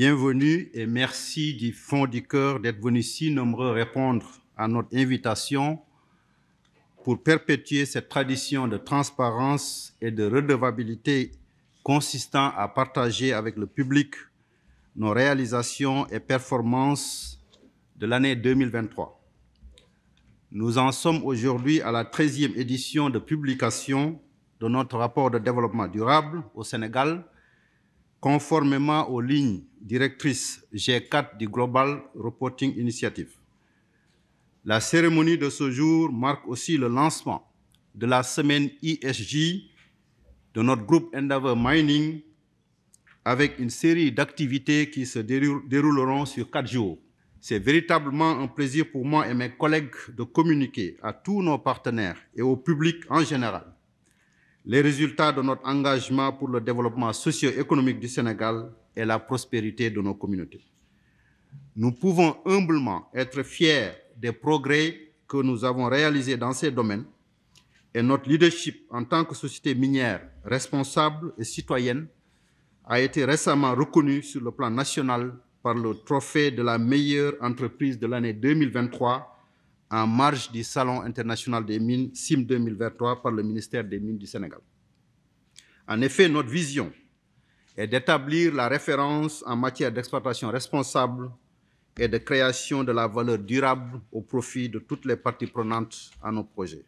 Bienvenue et merci du fond du cœur d'être venu si nombreux répondre à notre invitation pour perpétuer cette tradition de transparence et de redevabilité consistant à partager avec le public nos réalisations et performances de l'année 2023. Nous en sommes aujourd'hui à la 13e édition de publication de notre rapport de développement durable au Sénégal conformément aux lignes directrices G4 du Global Reporting Initiative. La cérémonie de ce jour marque aussi le lancement de la semaine ISJ de notre groupe Endeavour Mining avec une série d'activités qui se dérouleront sur quatre jours. C'est véritablement un plaisir pour moi et mes collègues de communiquer à tous nos partenaires et au public en général les résultats de notre engagement pour le développement socio-économique du Sénégal et la prospérité de nos communautés. Nous pouvons humblement être fiers des progrès que nous avons réalisés dans ces domaines et notre leadership en tant que société minière responsable et citoyenne a été récemment reconnu sur le plan national par le trophée de la meilleure entreprise de l'année 2023 en marge du Salon international des mines CIM 2023 par le ministère des Mines du Sénégal. En effet, notre vision est d'établir la référence en matière d'exploitation responsable et de création de la valeur durable au profit de toutes les parties prenantes à nos projets.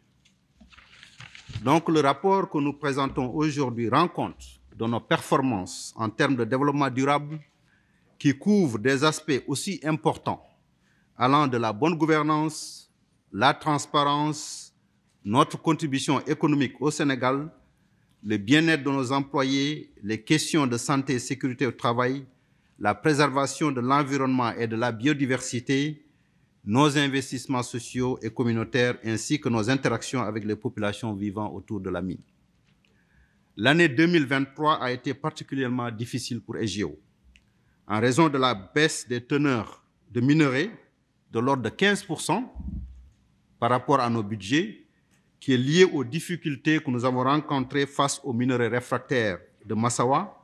Donc le rapport que nous présentons aujourd'hui rend compte de nos performances en termes de développement durable qui couvre des aspects aussi importants allant de la bonne gouvernance la transparence, notre contribution économique au Sénégal, le bien-être de nos employés, les questions de santé et sécurité au travail, la préservation de l'environnement et de la biodiversité, nos investissements sociaux et communautaires, ainsi que nos interactions avec les populations vivant autour de la mine. L'année 2023 a été particulièrement difficile pour EGO, en raison de la baisse des teneurs de minerais de l'ordre de 15 par rapport à nos budgets, qui est lié aux difficultés que nous avons rencontrées face aux minerais réfractaires de Massawa,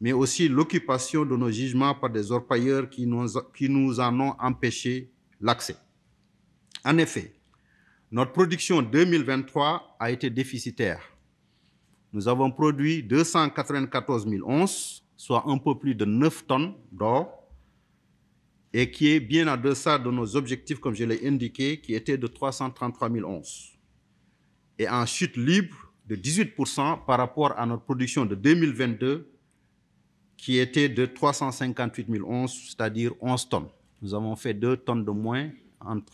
mais aussi l'occupation de nos jugements par des orpailleurs qui nous, qui nous en ont empêché l'accès. En effet, notre production 2023 a été déficitaire. Nous avons produit 294 000 onces, soit un peu plus de 9 tonnes d'or, et qui est bien en deçà de nos objectifs, comme je l'ai indiqué, qui étaient de 333 011, et en chute libre de 18 par rapport à notre production de 2022, qui était de 358 011, c'est-à-dire 11 tonnes. Nous avons fait 2 tonnes de moins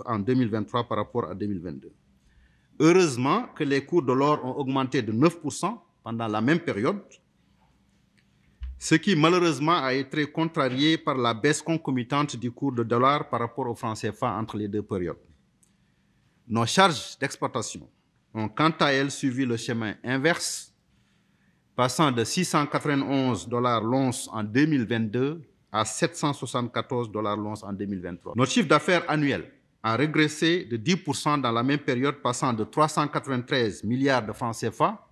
en 2023 par rapport à 2022. Heureusement que les cours de l'or ont augmenté de 9 pendant la même période, ce qui malheureusement a été contrarié par la baisse concomitante du cours de dollar par rapport au franc CFA entre les deux périodes. Nos charges d'exportation ont quant à elles suivi le chemin inverse, passant de 691 dollars l'once en 2022 à 774 dollars l'once en 2023. Nos chiffres d'affaires annuels a régressé de 10% dans la même période, passant de 393 milliards de francs CFA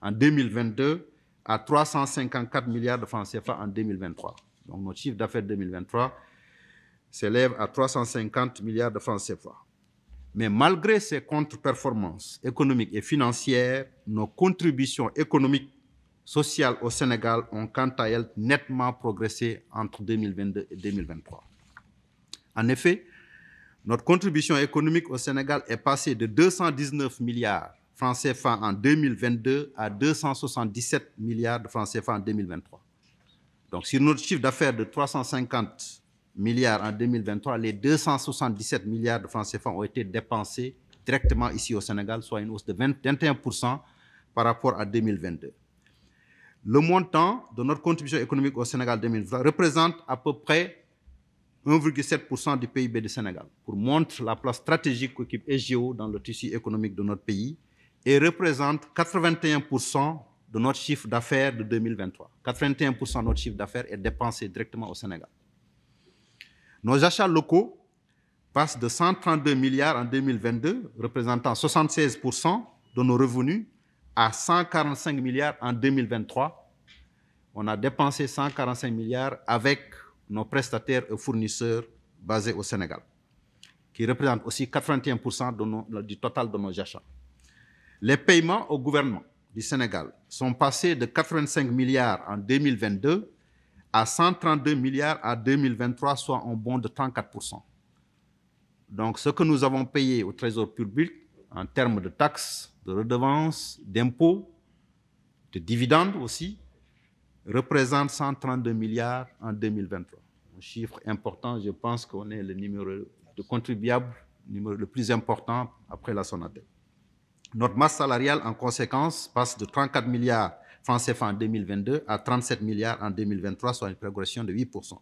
en 2022 à 354 milliards de francs CFA en 2023. Donc notre chiffre d'affaires 2023 s'élève à 350 milliards de francs CFA. Mais malgré ces contre-performances économiques et financières, nos contributions économiques sociales au Sénégal ont quant à elles nettement progressé entre 2022 et 2023. En effet, notre contribution économique au Sénégal est passée de 219 milliards francs CFA en 2022 à 277 milliards de francs CFA en 2023. Donc sur notre chiffre d'affaires de 350 milliards en 2023, les 277 milliards de francs CFA ont été dépensés directement ici au Sénégal, soit une hausse de 21% par rapport à 2022. Le montant de notre contribution économique au Sénégal 2020 représente à peu près 1,7% du PIB du Sénégal, pour montrer la place stratégique qu'occupe EGO dans le tissu économique de notre pays et représente 81% de notre chiffre d'affaires de 2023. 81% de notre chiffre d'affaires est dépensé directement au Sénégal. Nos achats locaux passent de 132 milliards en 2022, représentant 76% de nos revenus, à 145 milliards en 2023. On a dépensé 145 milliards avec nos prestataires et fournisseurs basés au Sénégal, qui représentent aussi 81% du total de nos achats. Les paiements au gouvernement du Sénégal sont passés de 85 milliards en 2022 à 132 milliards en 2023, soit en bond de 34 Donc, ce que nous avons payé au Trésor public en termes de taxes, de redevances, d'impôts, de dividendes aussi, représente 132 milliards en 2023. Un chiffre important, je pense qu'on est le numéro de contribuable le plus important après la Sonatel. Notre masse salariale, en conséquence, passe de 34 milliards francs CFA en 2022 à 37 milliards en 2023, soit une progression de 8%.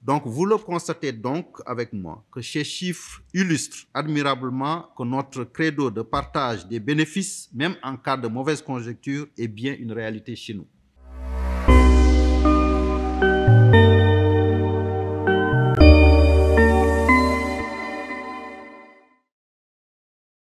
Donc, vous le constatez donc avec moi que ces chiffres illustrent admirablement que notre credo de partage des bénéfices, même en cas de mauvaise conjecture, est bien une réalité chez nous.